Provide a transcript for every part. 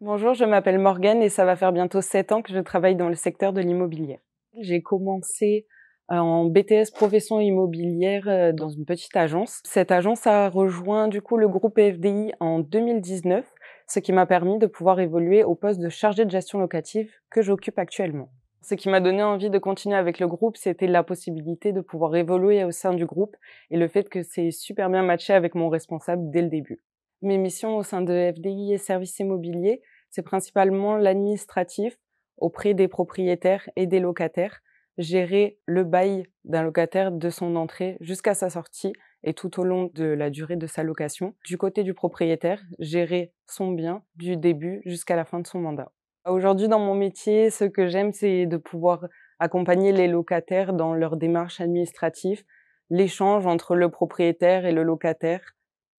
Bonjour, je m'appelle Morgan et ça va faire bientôt 7 ans que je travaille dans le secteur de l'immobilier. J'ai commencé euh, en BTS profession immobilière euh, dans une petite agence. Cette agence a rejoint du coup le groupe FDI en 2019, ce qui m'a permis de pouvoir évoluer au poste de chargé de gestion locative que j'occupe actuellement. Ce qui m'a donné envie de continuer avec le groupe, c'était la possibilité de pouvoir évoluer au sein du groupe et le fait que c'est super bien matché avec mon responsable dès le début mes missions au sein de FDI et Services Immobiliers, c'est principalement l'administratif auprès des propriétaires et des locataires, gérer le bail d'un locataire de son entrée jusqu'à sa sortie et tout au long de la durée de sa location. Du côté du propriétaire, gérer son bien du début jusqu'à la fin de son mandat. Aujourd'hui, dans mon métier, ce que j'aime, c'est de pouvoir accompagner les locataires dans leur démarche administrative, l'échange entre le propriétaire et le locataire,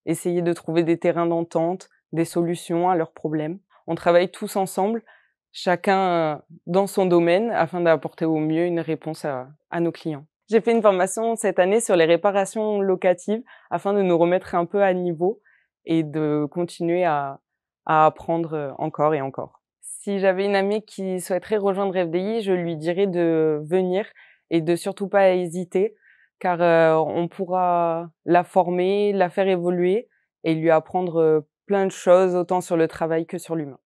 essayer de trouver des terrains d'entente, des solutions à leurs problèmes. On travaille tous ensemble, chacun euh, dans son domaine, afin d'apporter au mieux une réponse à, nos clients. J'ai fait une formation cette année sur les réparations locatives afin de nous remettre un peu à niveau et de continuer à, à apprendre euh, encore et encore. Si j'avais une amie qui souhaiterait rejoindre FDI, je lui dirais de venir et de surtout pas hésiter car on pourra la former, la faire évoluer et lui apprendre plein de choses, autant sur le travail que sur l'humain.